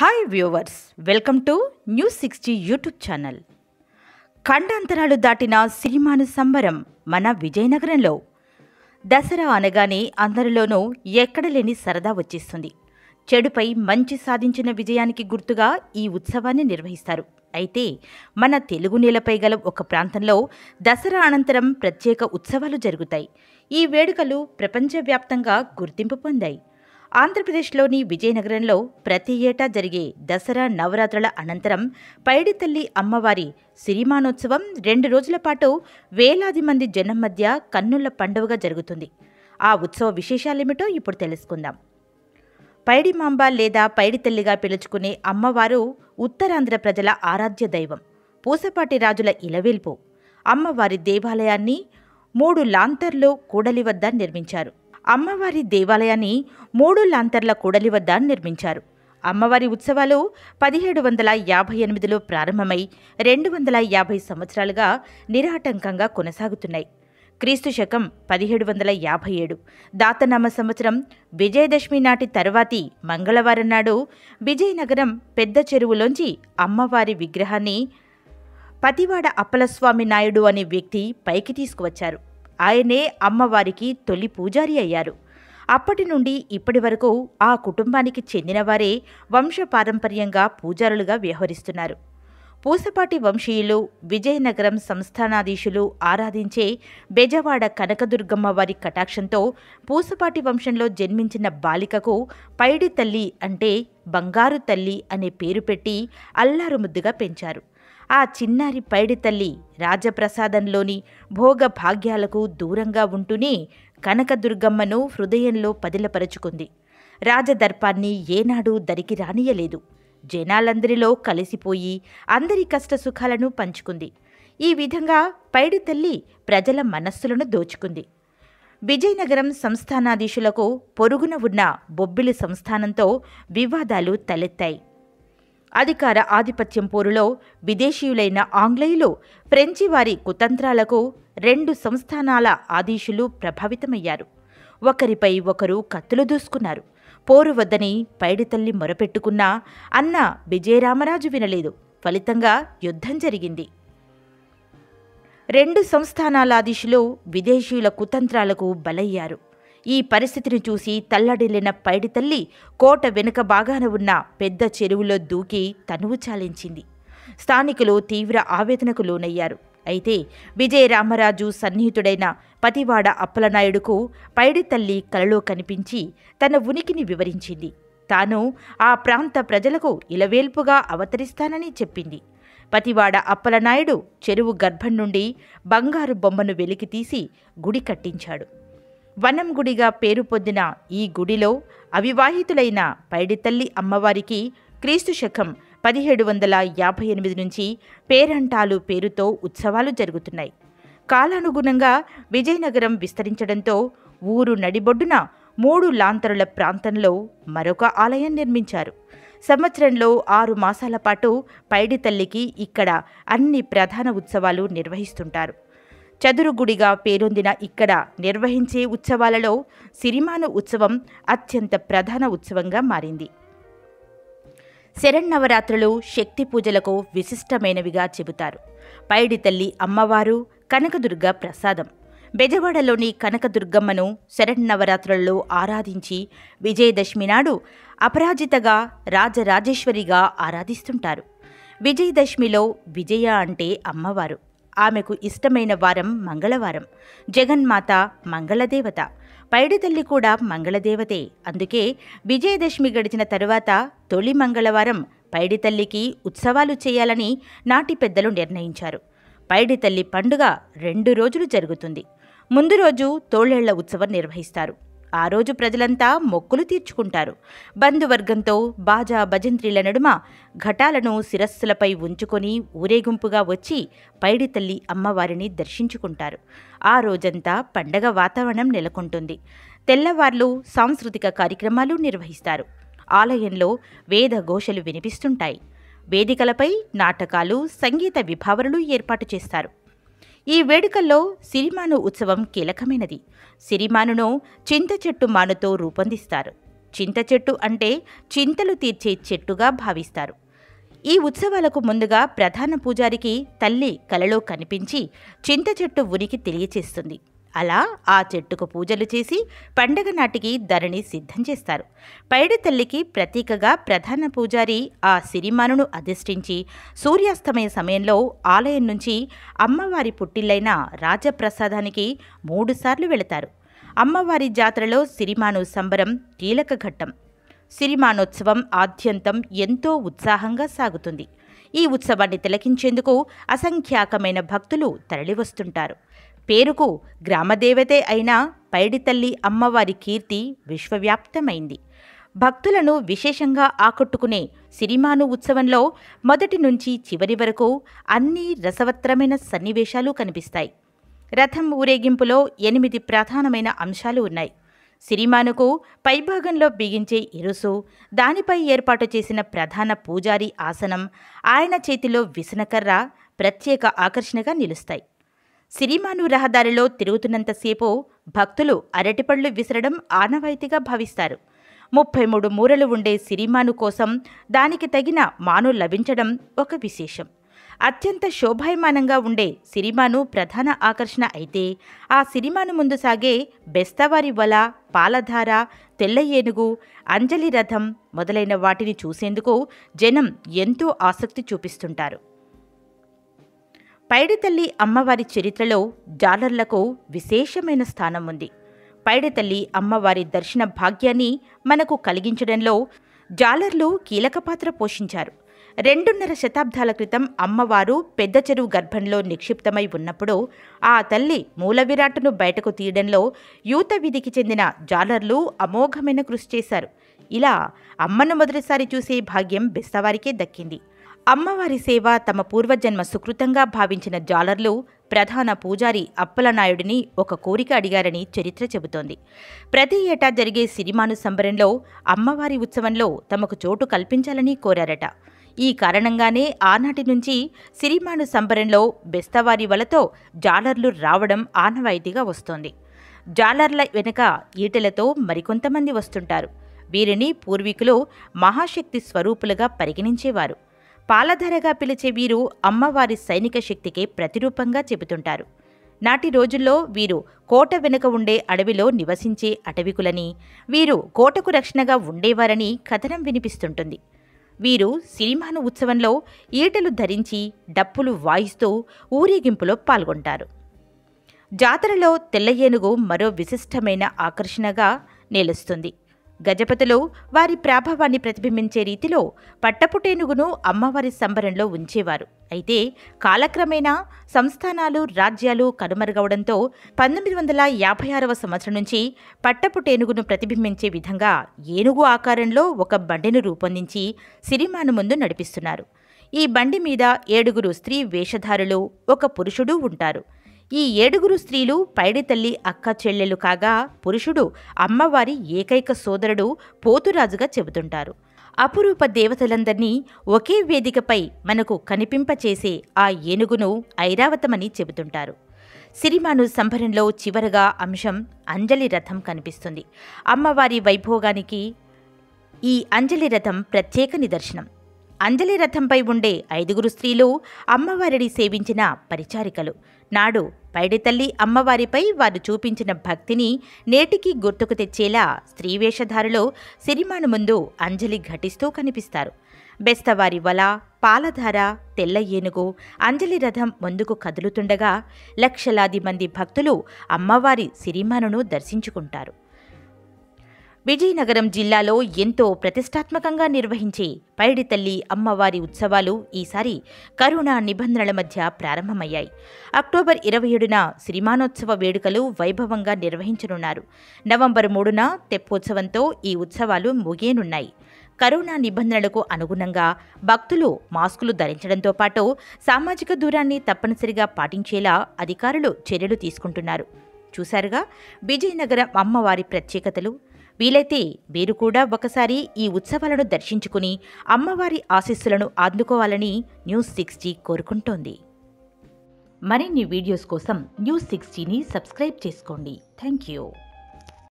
hi viewers welcome to new sixty YouTube channel ఖండాంతరాలు దాటిన సినిమాను సంబరం మన విజయనగరంలో దసరా అనగానే అందరిలోనూ ఎక్కడ లేని సరదా వచ్చేస్తుంది చెడుపై మంచి సాధించిన విజయానికి గుర్తుగా ఈ ఉత్సవాన్ని నిర్వహిస్తారు అయితే మన తెలుగు నేలపై గల ఒక ప్రాంతంలో దసరా అనంతరం ప్రత్యేక ఉత్సవాలు జరుగుతాయి ఈ వేడుకలు ప్రపంచవ్యాప్తంగా గుర్తింపు పొందాయి ఆంధ్రప్రదేశ్లోని విజయనగరంలో ప్రతి ఏటా జరిగే దసరా నవరాత్రుల అనంతరం పైడితల్లి అమ్మవారి సిరిమానోత్సవం రెండు రోజుల పాటు వేలాది మంది జనం మధ్య కన్నుల పండుగగా జరుగుతుంది ఆ ఉత్సవ విశేషాలేమిటో ఇప్పుడు తెలుసుకుందాం పైడిమాంబ లేదా పైడితల్లిగా పిలుచుకునే అమ్మవారు ఉత్తరాంధ్ర ప్రజల ఆరాధ్య దైవం పూసపాటి రాజుల ఇలవేల్పు అమ్మవారి దేవాలయాన్ని మూడు లాంతర్లు కూడలి వద్ద నిర్మించారు అమ్మవారి దేవాలయాన్ని మూడు లాంతర్ల కూడలి వద్ద నిర్మించారు అమ్మవారి ఉత్సవాలు పదిహేడు వందల యాభై ఎనిమిదిలో ప్రారంభమై రెండు వందల యాభై సంవత్సరాలుగా నిరాటంకంగా కొనసాగుతున్నాయి క్రీస్తు శకం పదిహేడు వందల యాభై ఏడు దాతనామ సంవత్సరం విజయదశమి నాటి తర్వాతి మంగళవారం నాడు విజయనగరం పెద్ద చెరువులోంచి అమ్మవారి విగ్రహాన్ని పతివాడ అప్పలస్వామి నాయుడు అనే వ్యక్తి పైకి తీసుకువచ్చారు ఆయనే అమ్మవారికి తొలి పూజారి అయ్యారు అప్పటి నుండి ఇప్పటి వరకు ఆ కుటుంబానికి చెందినవారే వంశపారంపర్యంగా పూజారులుగా వ్యవహరిస్తున్నారు పూసపాటి వంశీయులు విజయనగరం సంస్థానాధీశులు ఆరాధించే బెజవాడ కనకదుర్గమ్మ వారి కటాక్షంతో పూసపాటి వంశంలో జన్మించిన బాలికకు పైడి తల్లి అంటే బంగారు తల్లి అనే పేరు పెట్టి అల్లారు ముద్దుగా పెంచారు ఆ చిన్నారి పైడి తల్లి రాజప్రసాదంలోని భోగ భాగ్యాలకు దూరంగా ఉంటూనే కనకదుర్గమ్మను హృదయంలో పదిలపరుచుకుంది రాజదర్పాన్ని ఏనాడూ దరికి రానియలేదు జనాలందరిలో కలిసిపోయి అందరి కష్టసుఖాలను పంచుకుంది ఈ విధంగా పైడి తల్లి ప్రజల మనస్సులను దోచుకుంది విజయనగరం సంస్థానాధీశులకు పొరుగున ఉన్న బొబ్బిలి సంస్థానంతో వివాదాలు తలెత్తాయి అధికార ఆధిపత్యం పోరులో విదేశీయులైన ఆంగ్లేయులు ఫ్రెంచి వారి కుతంత్రాలకు రెండు సంస్థానాల ఆదేశులు ప్రభావితమయ్యారు ఒకరిపై ఒకరు కత్తులు దూసుకున్నారు పోరు వద్దని పైడితల్లి మొరపెట్టుకున్నా అన్న విజయరామరాజు వినలేదు ఫలితంగా యుద్ధం జరిగింది రెండు సంస్థానాలాధీశులు విదేశీయుల కుతంత్రాలకు బలయ్యారు ఈ పరిస్థితిని చూసి తల్లడిల్లిన పైడి తల్లి కోట వెనుక బాగాన ఉన్న పెద్ద చెరువులో దూకి తనువు చాలించింది స్థానికులు తీవ్ర ఆవేదనకు లోనయ్యారు అయితే విజయ రామరాజు సన్నిహితుడైన పతివాడ అప్పలనాయుడుకు పైడి తల్లి కలలో కనిపించి తన ఉనికిని వివరించింది తాను ఆ ప్రాంత ప్రజలకు ఇలవేల్పుగా అవతరిస్తానని చెప్పింది పతివాడ అప్పలనాయుడు చెరువు గర్భం నుండి బంగారు బొమ్మను వెలికితీసి గుడి కట్టించాడు వనం గుడిగా పేరు పొందిన ఈ గుడిలో అవివాహితులైన పైడితల్లి అమ్మవారికి క్రీస్తు శకం పదిహేడు వందల యాభై ఎనిమిది నుంచి పేరంటాలు పేరుతో ఉత్సవాలు జరుగుతున్నాయి కాలానుగుణంగా విజయనగరం విస్తరించడంతో ఊరు నడిబొడ్డున మూడు లాంతరుల ప్రాంతంలో మరొక ఆలయం నిర్మించారు సంవత్సరంలో ఆరు మాసాల పాటు పైడితల్లికి ఇక్కడ అన్ని ప్రధాన ఉత్సవాలు నిర్వహిస్తుంటారు చదురుగుడిగా పేరొందిన ఇక్కడ నిర్వహించే ఉత్సవాలలో సిరిమాను ఉత్సవం అత్యంత ప్రధాన ఉత్సవంగా మారింది శరణ్నవరాత్రులు శక్తి పూజలకు విశిష్టమైనవిగా చెబుతారు పైడి తల్లి అమ్మవారు కనకదుర్గ ప్రసాదం బెజవాడలోని కనకదుర్గమ్మను శరన్నవరాత్రులలో ఆరాధించి విజయదశమి నాడు అపరాజితగా రాజరాజేశ్వరిగా ఆరాధిస్తుంటారు విజయదశమిలో విజయ అంటే అమ్మవారు ఆమెకు ఇష్టమైన వారం మంగళవారం జగన్మాత మంగళదేవత పైడితల్లి కూడా మంగళదేవతే అందుకే విజయదశమి గడిచిన తరువాత తొలి మంగళవారం పైడితల్లికి ఉత్సవాలు చేయాలని నాటి పెద్దలు నిర్ణయించారు పైడితల్లి పండుగ రెండు రోజులు జరుగుతుంది ముందు రోజు తోళ్లేళ్ల ఉత్సవం నిర్వహిస్తారు ఆ రోజు ప్రజలంతా మొక్కులు తీర్చుకుంటారు బంధువర్గంతో బాజా భజంత్రిల నడుమ ఘటాలను శిరస్సులపై ఉంచుకొని ఊరేగింపుగా వచ్చి పైడితల్లి అమ్మవారిని దర్శించుకుంటారు ఆ రోజంతా పండగ వాతావరణం నెలకొంటుంది తెల్లవార్లు సాంస్కృతిక కార్యక్రమాలు నిర్వహిస్తారు ఆలయంలో వేద ఘోషలు వినిపిస్తుంటాయి వేదికలపై నాటకాలు సంగీత విభావరులు ఏర్పాటు చేస్తారు ఈ వేడుకల్లో సిరిమాను ఉత్సవం కీలకమైనది సిరిమానును చింత చెట్టు మానుతో రూపొందిస్తారు చింత చెట్టు అంటే చింతలు తీర్చే చెట్టుగా భావిస్తారు ఈ ఉత్సవాలకు ముందుగా ప్రధాన పూజారికి తల్లి కలలో కనిపించి చింత చెట్టు ఉనికి తెలియచేస్తుంది అలా ఆ చెట్టుకు పూజలు చేసి పండగ నాటికి ధరణి సిద్ధం చేస్తారు పైడి తల్లికి ప్రతీకగా ప్రధాన పూజారి ఆ సిరిమానును అధిష్ఠించి సూర్యాస్తమయ సమయంలో ఆలయం నుంచి అమ్మవారి పుట్టిల్లైన రాజప్రసాదానికి మూడుసార్లు వెళతారు అమ్మవారి జాతరలో సిరిమాను సంబరం కీలక ఘట్టం సిరిమానోత్సవం ఆద్యంతం ఎంతో ఉత్సాహంగా సాగుతుంది ఈ ఉత్సవాన్ని తిలకించేందుకు అసంఖ్యాకమైన భక్తులు తరలివస్తుంటారు పేరుకు గ్రామదేవతే అయిన పైడితల్లి అమ్మవారి కీర్తి విశ్వవ్యాప్తమైంది భక్తులను విశేషంగా ఆకట్టుకునే సిరిమాను ఉత్సవంలో మొదటి నుంచి చివరి వరకు అన్ని రసవత్రమైన సన్నివేశాలు కనిపిస్తాయి రథం ఊరేగింపులో ఎనిమిది ప్రధానమైన అంశాలు ఉన్నాయి సిరిమానుకు పైభాగంలో బిగించే ఇరుసు దానిపై ఏర్పాటు చేసిన ప్రధాన పూజారి ఆసనం ఆయన చేతిలో విసనకర్ర ప్రత్యేక ఆకర్షణగా నిలుస్తాయి సిరిమాను రహదారిలో తిరుగుతున్నంతసేపు భక్తులు అరటిపళ్ళు విసరడం ఆనవాయితీగా భావిస్తారు ముప్పై మూడు మూరలు ఉండే సిరిమాను కోసం దానికి తగిన మాను లభించడం ఒక విశేషం అత్యంత శోభాయమానంగా ఉండే సిరిమాను ప్రధాన ఆకర్షణ అయితే ఆ సిరిమాను ముందు సాగే బెస్తవారి వల పాలధార తెల్ల ఏనుగు అంజలి రథం మొదలైన వాటిని చూసేందుకు జనం ఎంతో ఆసక్తి చూపిస్తుంటారు పైడితల్లి అమ్మవారి చరిత్రలో జాలర్లకు విశేషమైన స్థానం ఉంది పైడితల్లి అమ్మవారి దర్శన భాగ్యాన్ని మనకు కలిగించడంలో జాలర్లు కీలక పాత్ర పోషించారు రెండున్నర శతాబ్దాల క్రితం అమ్మవారు పెద్ద చెరువు గర్భంలో నిక్షిప్తమై ఉన్నప్పుడు ఆ తల్లి మూల విరాటును బయటకు తీయడంలో యూత విధికి చెందిన జాలర్లు అమోఘమైన కృషి చేశారు ఇలా అమ్మను మొదటిసారి చూసే భాగ్యం బెస్తవారికే దక్కింది అమ్మవారి సేవ తమ పూర్వజన్మ సుకృతంగా భావించిన జాలర్లు ప్రధాన పూజారి అప్పలనాయుడిని ఒక కోరిక అడిగారని చరిత్ర చెబుతోంది ప్రతి ఏటా జరిగే సిరిమాను సంబరంలో అమ్మవారి ఉత్సవంలో తమకు చోటు కల్పించాలని కోరారట ఈ కారణంగానే ఆనాటి నుంచి సిరిమాను సంబరంలో బెస్తవారి వలతో జాలర్లు రావడం ఆనవాయితీగా వస్తోంది జాలర్ల వెనుక ఈటలతో మరికొంతమంది వస్తుంటారు వీరిని పూర్వీకులు మహాశక్తి స్వరూపులుగా పరిగణించేవారు పాలధరగా పిలిచే వీరు అమ్మవారి సైనిక శక్తికే ప్రతిరూపంగా చెబుతుంటారు నాటి రోజుల్లో వీరు కోట వెనుక ఉండే అడవిలో నివసించే అటవికులని వీరు కోటకు రక్షణగా ఉండేవారని కథనం వినిపిస్తుంటుంది వీరు సిరిమాను ఉత్సవంలో ఈటలు ధరించి డప్పులు వాయిస్తూ ఊరేగింపులో పాల్గొంటారు జాతరలో తెల్ల ఏనుగు మరో విశిష్టమైన ఆకర్షణగా నిలుస్తుంది గజపతిలో వారి ప్రాభవాన్ని ప్రతిబింబించే రీతిలో పట్టపుటేనుగును అమ్మవారి సంబరంలో ఉంచేవారు అయితే కాలక్రమేణా సంస్థానాలు రాజ్యాలు కనుమరుగవడంతో పంతొమ్మిది వందల యాభై ఆరవ సంవత్సరం నుంచి పట్టపుటేనుగును ప్రతిబింబించే విధంగా ఏనుగు ఆకారంలో ఒక బండిను రూపొందించి సిరిమాను ముందు నడిపిస్తున్నారు ఈ బండి మీద ఏడుగురు స్త్రీ వేషధారులు ఒక పురుషుడు ఉంటారు ఈ ఏడుగురు స్త్రీలు పైడితల్లి అక్క చెల్లెలు కాగా పురుషుడు అమ్మవారి ఏకైక సోదరుడు పోతురాజుగా చెబుతుంటారు అపురూప దేవతలందరినీ ఒకే వేదికపై మనకు కనిపింపచేసే ఆ ఏనుగును ఐరావతమని చెబుతుంటారు సిరిమాను సంభరంలో చివరగా అంశం అంజలి రథం కనిపిస్తుంది అమ్మవారి వైభోగానికి ఈ అంజలి రథం ప్రత్యేక నిదర్శనం అంజలి రథంపై ఉండే ఐదుగురు స్త్రీలు అమ్మవారిని సేవించిన పరిచారికలు నాడు పైడితల్లి అమ్మవారిపై వారు చూపించిన భక్తిని నేటికి గుర్తుకు తెచ్చేలా స్త్రీ వేషధారలో ముందు అంజలి ఘటిస్తూ కనిపిస్తారు బెస్తవారి వల పాలధార తెల్ల ఏనుగు అంజలి రథం ముందుకు కదులుతుండగా లక్షలాది మంది భక్తులు అమ్మవారి సిరిమానును దర్శించుకుంటారు విజయనగరం జిల్లాలో ఎంతో ప్రతిష్టాత్మకంగా నిర్వహించే పైడితల్లి అమ్మవారి ఉత్సవాలు ఈసారి కరోనా నిబంధనల మధ్య ప్రారంభమయ్యాయి అక్టోబర్ ఇరవై ఏడున శ్రీమానోత్సవ వేడుకలు వైభవంగా నిర్వహించనున్నారు నవంబర్ మూడున తెప్పోత్సవంతో ఈ ఉత్సవాలు ముగియనున్నాయి కరోనా నిబంధనలకు అనుగుణంగా భక్తులు మాస్కులు ధరించడంతో పాటు సామాజిక దూరాన్ని తప్పనిసరిగా పాటించేలా అధికారులు చర్యలు తీసుకుంటున్నారు చూశారుగా విజయనగరం అమ్మవారి ప్రత్యేకతలు వీలైతే మీరు కూడా ఒకసారి ఈ ఉత్సవాలను దర్శించుకుని అమ్మవారి ఆశీస్సులను అందుకోవాలని న్యూస్ సిక్స్టీ కోరుకుంటోంది మరిన్ని వీడియోస్ కోసం న్యూస్ సిక్స్టీని సబ్స్క్రైబ్ చేసుకోండి థ్యాంక్ యూ